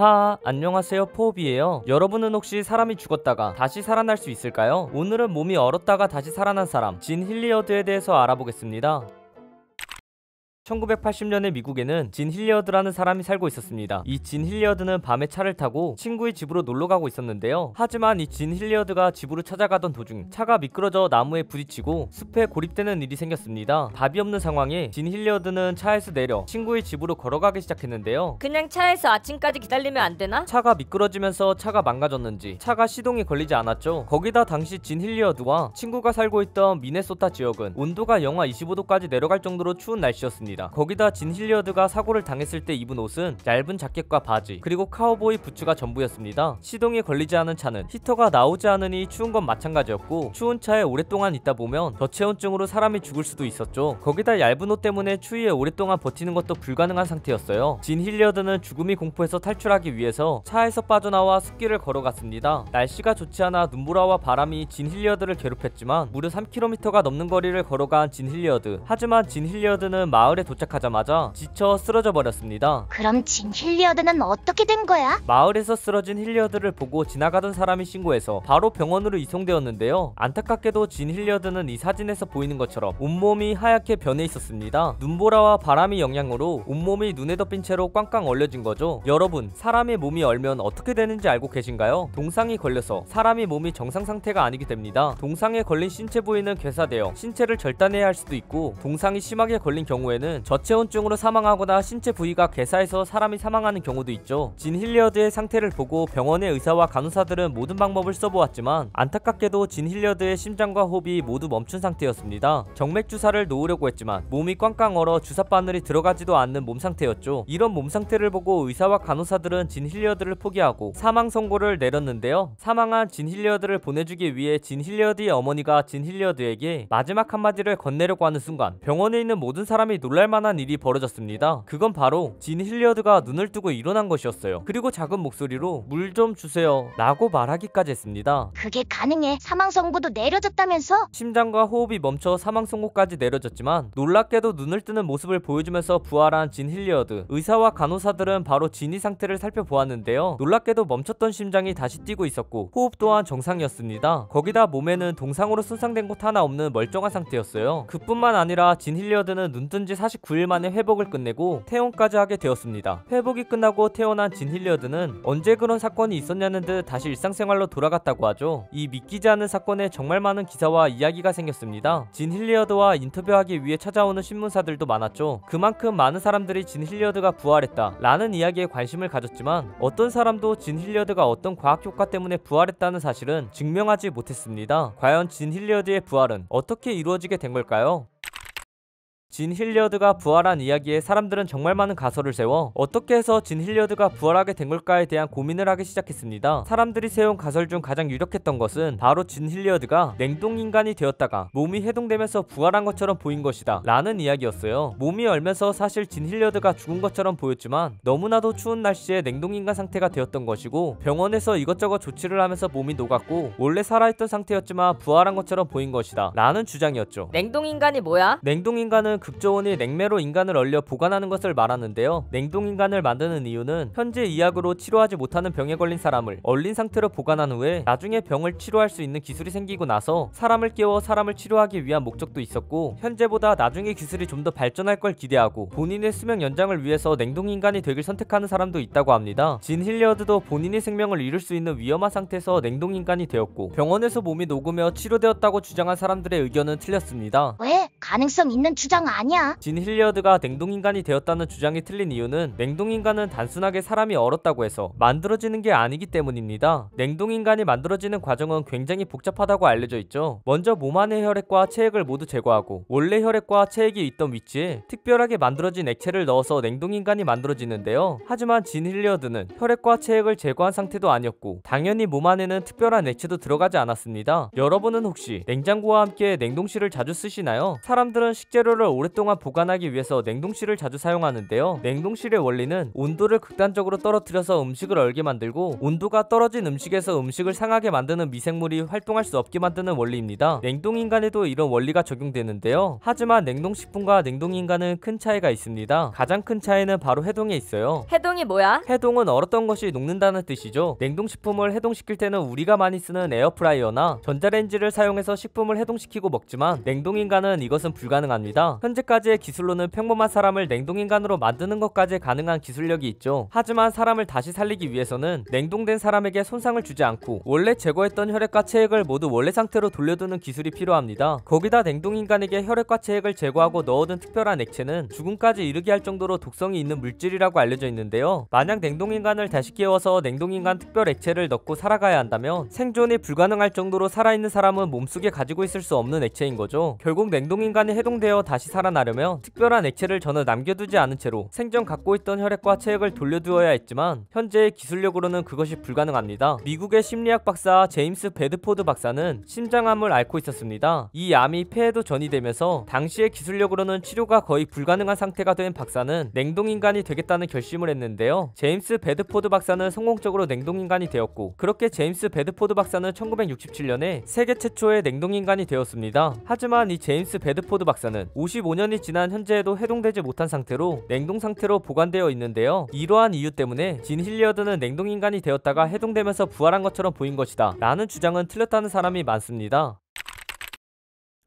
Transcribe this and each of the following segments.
하 안녕하세요 포업이에요 여러분은 혹시 사람이 죽었다가 다시 살아날 수 있을까요? 오늘은 몸이 얼었다가 다시 살아난 사람 진 힐리어드에 대해서 알아보겠습니다 1980년에 미국에는 진 힐리어드라는 사람이 살고 있었습니다. 이 진 힐리어드는 밤에 차를 타고 친구의 집으로 놀러 가고 있었는데요. 하지만 이 진 힐리어드가 집으로 찾아가던 도중 차가 미끄러져 나무에 부딪히고 숲에 고립되는 일이 생겼습니다. 답이 없는 상황에 진 힐리어드는 차에서 내려 친구의 집으로 걸어가기 시작했는데요. 그냥 차에서 아침까지 기다리면 안 되나? 차가 미끄러지면서 차가 망가졌는지 차가 시동이 걸리지 않았죠. 거기다 당시 진 힐리어드와 친구가 살고 있던 미네소타 지역은 온도가 영하 25도까지 내려갈 정도로 추운 날씨였습니다. 입습니다 거기다 진 힐리어드가 사고를 당했을 때 입은 옷은 얇은 자켓과 바지 그리고 카우보이 부츠가 전부였습니다. 시동이 걸리지 않은 차는 히터가 나오지 않으니 추운 건 마찬가지였고 추운 차에 오랫동안 있다 보면 저체온증으로 사람이 죽을 수도 있었죠. 거기다 얇은 옷 때문에 추위에 오랫동안 버티는 것도 불가능한 상태였어요. 진 힐리어드는 죽음이 공포해서 탈출하기 위해서 차에서 빠져나와 숲길을 걸어갔습니다. 날씨가 좋지 않아 눈보라와 바람이 진 힐리어드를 괴롭혔지만 무려 3km가 넘는 거리를 걸어간 진 힐리어드 하지만 진 힐리어드는 마을에 마을에 도착하자마자 지쳐 쓰러져 버렸습니다. 그럼 진 힐리어드는 어떻게 된 거야? 마을에서 쓰러진 힐리어드를 보고 지나가던 사람이 신고해서 바로 병원으로 이송되었는데요. 안타깝게도 진 힐리어드는 이 사진에서 보이는 것처럼 온몸이 하얗게 변해 있었습니다. 눈보라와 바람의 영향으로 온몸이 눈에 덮인 채로 꽝꽝 얼려진 거죠. 여러분, 사람의 몸이 얼면 어떻게 되는지 알고 계신가요? 동상이 걸려서 사람이 몸이 정상 상태가 아니게 됩니다. 동상에 걸린 신체 부위는 괴사되어 신체를 절단해야 할 수도 있고 동상이 심하게 걸린 경우에는 경우는 저체온증으로 사망하거나 신체 부위가 괴사해서 사람이 사망하는 경우도 있죠. 진 힐리어드의 상태를 보고 병원의 의사와 간호사들은 모든 방법을 써보았지만 안타깝게도 진 힐리어드의 심장과 호흡이 모두 멈춘 상태였습니다. 정맥 주사를 놓으려고 했지만 몸이 꽝꽝 얼어 주사 바늘이 들어가지도 않는 몸 상태였죠. 이런 몸 상태를 보고 의사와 간호사들은 진 힐리어드를 포기하고 사망 선고를 내렸는데요. 사망한 진 힐리어드를 보내주기 위해 진 힐리어드의 어머니가 진 힐리어드에게 마지막 한마디를 건네려고 하는 순간 병원에 있는 모든 사람이 놀라 놀랄만한 일이 벌어졌습니다. 그건 바로 진 힐리어드가 눈을 뜨고 일어난 것이었어요. 그리고 작은 목소리로 물 좀 주세요 라고 말하기까지 했습니다. 그게 가능해. 사망선고도 내려졌다면서? 심장과 호흡이 멈춰 사망선고까지 내려졌지만 놀랍게도 눈을 뜨는 모습을 보여주면서 부활한 진 힐리어드. 의사와 간호사들은 바로 진이 상태를 살펴보았는데요. 놀랍게도 멈췄던 심장이 다시 뛰고 있었고 호흡 또한 정상이었습니다. 거기다 몸에는 동상으로 손상된 곳 하나 없는 멀쩡한 상태였어요. 그뿐만 아니라 진 힐리어드는 눈뜬 지40 49일 만에 회복을 끝내고 퇴원까지 하게 되었습니다. 회복이 끝나고 퇴원한 진 힐리어드는 언제 그런 사건이 있었냐는 듯 다시 일상생활로 돌아갔다고 하죠. 이 믿기지 않은 사건에 정말 많은 기사와 이야기가 생겼습니다. 진 힐리어드와 인터뷰하기 위해 찾아오는 신문사들도 많았죠. 그만큼 많은 사람들이 진 힐리어드가 부활했다 라는 이야기에 관심을 가졌지만 어떤 사람도 진 힐리어드가 어떤 과학 효과 때문에 부활했다는 사실은 증명하지 못했습니다. 과연 진 힐리어드의 부활은 어떻게 이루어지게 된 걸까요? 진 힐리어드가 부활한 이야기에 사람들은 정말 많은 가설을 세워 어떻게 해서 진 힐리어드가 부활하게 된 걸까에 대한 고민을 하기 시작했습니다. 사람들이 세운 가설 중 가장 유력했던 것은 바로 진 힐리어드가 냉동인간이 되었다가 몸이 해동되면서 부활한 것처럼 보인 것이다 라는 이야기였어요. 몸이 얼면서 사실 진 힐리어드가 죽은 것처럼 보였지만 너무나도 추운 날씨에 냉동인간 상태가 되었던 것이고 병원에서 이것저것 조치를 하면서 몸이 녹았고 원래 살아있던 상태였지만 부활한 것처럼 보인 것이다 라는 주장이었죠. 냉동인간이 뭐야? 냉동인간은 극저원이 냉매로 인간을 얼려 보관하는 것을 말하는데요. 냉동인간을 만드는 이유는 현재 이약으로 치료하지 못하는 병에 걸린 사람을 얼린 상태로 보관한 후에 나중에 병을 치료할 수 있는 기술이 생기고 나서 사람을 깨워 사람을 치료하기 위한 목적도 있었고 현재보다 나중에 기술이 좀 더 발전할 걸 기대하고 본인의 수명 연장을 위해서 냉동인간이 되길 선택하는 사람도 있다고 합니다. 진 힐리어드도 본인의 생명을 잃을 수 있는 위험한 상태에서 냉동인간이 되었고 병원에서 몸이 녹으며 치료되었다고 주장한 사람들의 의견은 틀렸습니다. 왜? 가능성 있는 주장 아니야. 진 힐리어드가 냉동인간이 되었다는 주장이 틀린 이유는 냉동인간은 단순하게 사람이 얼었다고 해서 만들어지는 게 아니기 때문입니다. 냉동인간이 만들어지는 과정은 굉장히 복잡하다고 알려져 있죠. 먼저 몸 안의 혈액과 체액을 모두 제거하고 원래 혈액과 체액이 있던 위치에 특별하게 만들어진 액체를 넣어서 냉동인간이 만들어지는데요. 하지만 진 힐리어드는 혈액과 체액을 제거한 상태도 아니었고 당연히 몸 안에는 특별한 액체도 들어가지 않았습니다. 여러분은 혹시 냉장고와 함께 냉동실을 자주 쓰시나요? 사람들은 식재료를 오랫동안 보관하기 위해서 냉동실을 자주 사용하는데요. 냉동실의 원리는 온도를 극단적으로 떨어뜨려서 음식을 얼게 만들고 온도가 떨어진 음식에서 음식을 상하게 만드는 미생물이 활동할 수 없게 만드는 원리입니다. 냉동인간에도 이런 원리가 적용되는데요. 하지만 냉동식품과 냉동인간은 큰 차이가 있습니다. 가장 큰 차이는 바로 해동에 있어요. 해동이 뭐야? 해동은 얼었던 것이 녹는다는 뜻이죠. 냉동식품을 해동시킬 때는 우리가 많이 쓰는 에어프라이어나 전자레인지를 사용해서 식품을 해동시키고 먹지만 냉동인간은 이것 것은 불가능합니다. 현재까지의 기술로는 평범한 사람을 냉동인간으로 만드는 것까지 가능한 기술력이 있죠. 하지만 사람을 다시 살리기 위해서는 냉동된 사람에게 손상을 주지 않고 원래 제거했던 혈액과 체액을 모두 원래 상태로 돌려두는 기술이 필요합니다. 거기다 냉동인간에게 혈액과 체액을 제거하고 넣어둔 특별한 액체는 죽음까지 이르게 할 정도로 독성이 있는 물질이라고 알려져 있는데요. 만약 냉동인간을 다시 깨워서 냉동인간 특별 액체를 넣고 살아가야 한다면 생존이 불가능할 정도로 살아있는 사람은 몸속에 가지고 있을 수 없는 액체인 거죠. 결국 냉동인 인간이 해동되어 다시 살아나려며 특별한 액체를 전혀 남겨두지 않은 채로 생전 갖고 있던 혈액과 체액을 돌려두어야 했지만 현재의 기술력으로는 그것이 불가능합니다. 미국의 심리학 박사 제임스 베드포드 박사는 심장암을 앓고 있었습니다. 이 암이 폐에도 전이되면서 당시의 기술력으로는 치료가 거의 불가능한 상태가 된 박사는 냉동인간이 되겠다는 결심을 했는데요. 제임스 베드포드 박사는 성공적으로 냉동인간이 되었고 그렇게 제임스 베드포드 박사는 1967년에 세계 최초의 냉동인간이 되었습니다. 하지만 이 제임스 베드 랜드포드 박사는 55년이 지난 현재에도 해동되지 못한 상태로 냉동 상태로 보관되어 있는데요. 이러한 이유 때문에 진 힐리어드는 냉동인간이 되었다가 해동되면서 부활한 것처럼 보인 것이다 라는 주장은 틀렸다는 사람이 많습니다.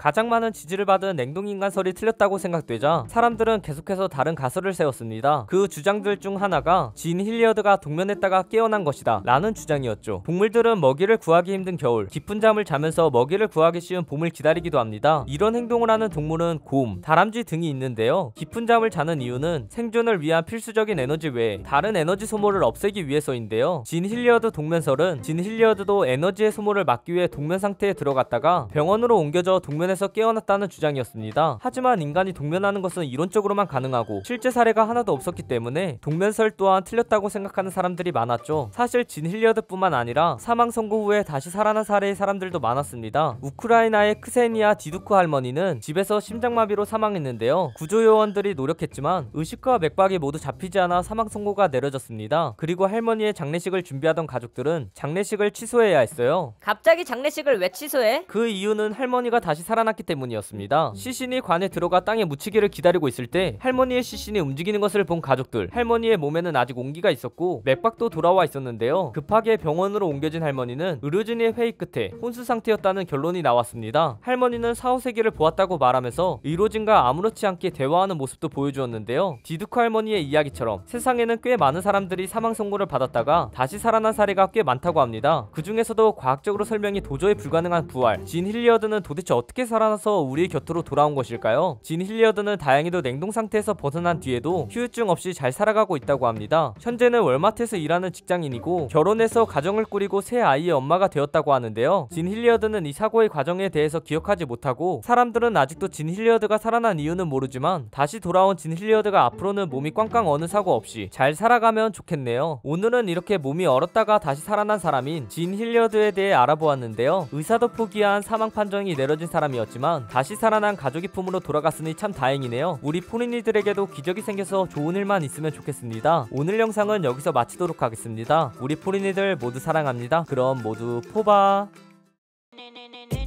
가장 많은 지지를 받은 냉동인간설이 틀렸다고 생각되자 사람들은 계속해서 다른 가설을 세웠습니다. 그 주장들 중 하나가 진 힐리어드가 동면했다가 깨어난 것이다 라는 주장이었죠. 동물들은 먹이를 구하기 힘든 겨울, 깊은 잠을 자면서 먹이를 구하기 쉬운 봄을 기다리기도 합니다. 이런 행동을 하는 동물은 곰, 다람쥐 등이 있는데요. 깊은 잠을 자는 이유는 생존을 위한 필수적인 에너지 외에 다른 에너지 소모를 없애기 위해서인데요. 진 힐리어드 동면설은 진 힐리어드도 에너지의 소모를 막기 위해 동면 상태에 들어갔다가 병원으로 옮겨져 동면에 동면에서 깨어났다는 주장이었습니다. 하지만 인간이 동면하는 것은 이론적으로만 가능하고 실제 사례가 하나도 없었기 때문에 동면설 또한 틀렸다고 생각하는 사람들이 많았죠. 사실 진 힐리어드뿐만 아니라 사망 선고 후에 다시 살아난 사례의 사람들도 많았습니다. 우크라이나의 크세니아 디두크 할머니는 집에서 심장마비로 사망했는데요. 구조요원들이 노력했지만 의식과 맥박이 모두 잡히지 않아 사망 선고가 내려졌습니다. 그리고 할머니의 장례식을 준비하던 가족들은 장례식을 취소해야 했어요. 갑자기 장례식을 왜 취소해? 그 이유는 할머니가 다시 살 살아났기 때문이었습니다. 음. 시신이 관에 들어가 땅에 묻히기를 기다리고 있을 때 할머니의 시신이 움직이는 것을 본 가족들 할머니의 몸에는 아직 온기가 있었고 맥박도 돌아와 있었는데요. 급하게 병원으로 옮겨진 할머니는 의료진의 회의 끝에 혼수 상태였다는 결론이 나왔습니다. 할머니는 사후세계를 보았다고 말하면서 의료진과 아무렇지 않게 대화하는 모습도 보여주었는데요. 디두크 할머니의 이야기처럼 세상에는 꽤 많은 사람들이 사망 선고를 받았다가 다시 살아난 사례가 꽤 많다고 합니다. 그 중에서도 과학적으로 설명이 도저히 불가능한 부활 진 힐리어드는 도대체 어떻게 어떻게 살아나서 우리의 곁으로 돌아온 것일까요? 진 힐리어드는 다행히도 냉동 상태에서 벗어난 뒤에도 휴유증 없이 잘 살아가고 있다고 합니다. 현재는 월마트에서 일하는 직장인이고 결혼해서 가정을 꾸리고 새 아이의 엄마가 되었다고 하는데요. 진 힐리어드는 이 사고의 과정에 대해서 기억하지 못하고 사람들은 아직도 진 힐리어드가 살아난 이유는 모르지만 다시 돌아온 진 힐리어드가 앞으로는 몸이 꽝꽝 어느 사고 없이 잘 살아가면 좋겠네요. 오늘은 이렇게 몸이 얼었다가 다시 살아난 사람인 진 힐리어드에 대해 알아보았는데요. 의사도 포기한 사망 판정이 내려진 사람이 사람이었지만 다시 살아난 가족이 품으로 돌아갔으니 참 다행이네요. 우리 포린이들에게도 기적이 생겨서 좋은 일만 있으면 좋겠습니다. 오늘 영상은 여기서 마치도록 하겠습니다. 우리 포린이들 모두 사랑합니다. 그럼 모두 포바 네, 네, 네,